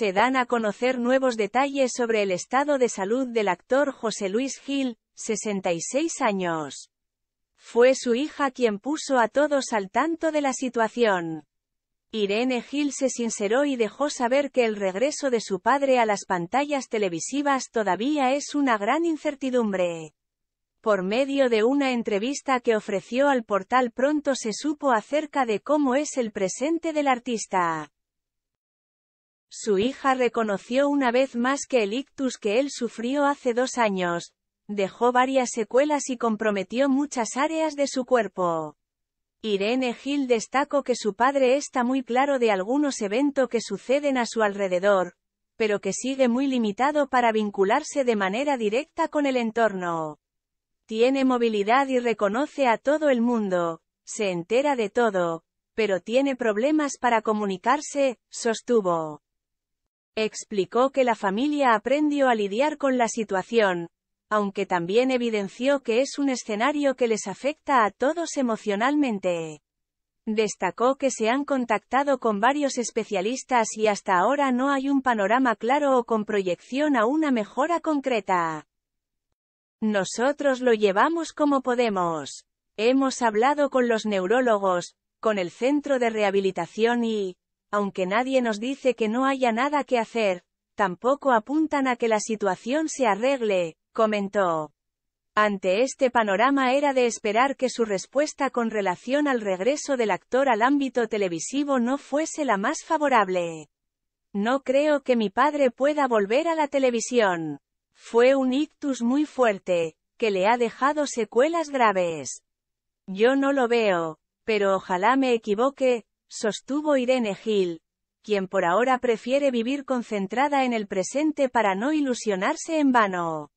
se dan a conocer nuevos detalles sobre el estado de salud del actor José Luis Gil, 66 años. Fue su hija quien puso a todos al tanto de la situación. Irene Gil se sinceró y dejó saber que el regreso de su padre a las pantallas televisivas todavía es una gran incertidumbre. Por medio de una entrevista que ofreció al portal pronto se supo acerca de cómo es el presente del artista. Su hija reconoció una vez más que el ictus que él sufrió hace dos años, dejó varias secuelas y comprometió muchas áreas de su cuerpo. Irene Gil destacó que su padre está muy claro de algunos eventos que suceden a su alrededor, pero que sigue muy limitado para vincularse de manera directa con el entorno. Tiene movilidad y reconoce a todo el mundo, se entera de todo, pero tiene problemas para comunicarse, sostuvo. Explicó que la familia aprendió a lidiar con la situación, aunque también evidenció que es un escenario que les afecta a todos emocionalmente. Destacó que se han contactado con varios especialistas y hasta ahora no hay un panorama claro o con proyección a una mejora concreta. Nosotros lo llevamos como podemos. Hemos hablado con los neurólogos, con el centro de rehabilitación y, aunque nadie nos dice que no haya nada que hacer, tampoco apuntan a que la situación se arregle, comentó. Ante este panorama era de esperar que su respuesta con relación al regreso del actor al ámbito televisivo no fuese la más favorable. No creo que mi padre pueda volver a la televisión. Fue un ictus muy fuerte, que le ha dejado secuelas graves. Yo no lo veo, pero ojalá me equivoque, sostuvo Irene Gil, quien por ahora prefiere vivir concentrada en el presente para no ilusionarse en vano.